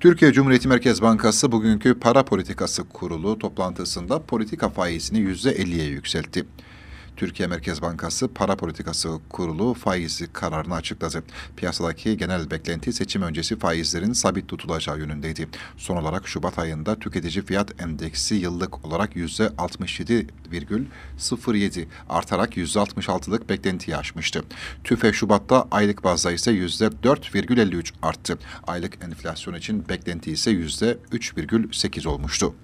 Türkiye Cumhuriyeti Merkez Bankası bugünkü para politikası kurulu toplantısında politika faizini %50'ye yükseltti. Türkiye Merkez Bankası Para Politikası Kurulu faizi kararını açıkladı. Piyasadaki genel beklenti seçim öncesi faizlerin sabit tutulacağı yönündeydi. Son olarak Şubat ayında tüketici fiyat endeksi yıllık olarak %67,07 artarak %66'lık beklentiyi aşmıştı. TÜFE Şubat'ta aylık bazda ise %4,53 arttı. Aylık enflasyon için beklenti ise %3,8 olmuştu.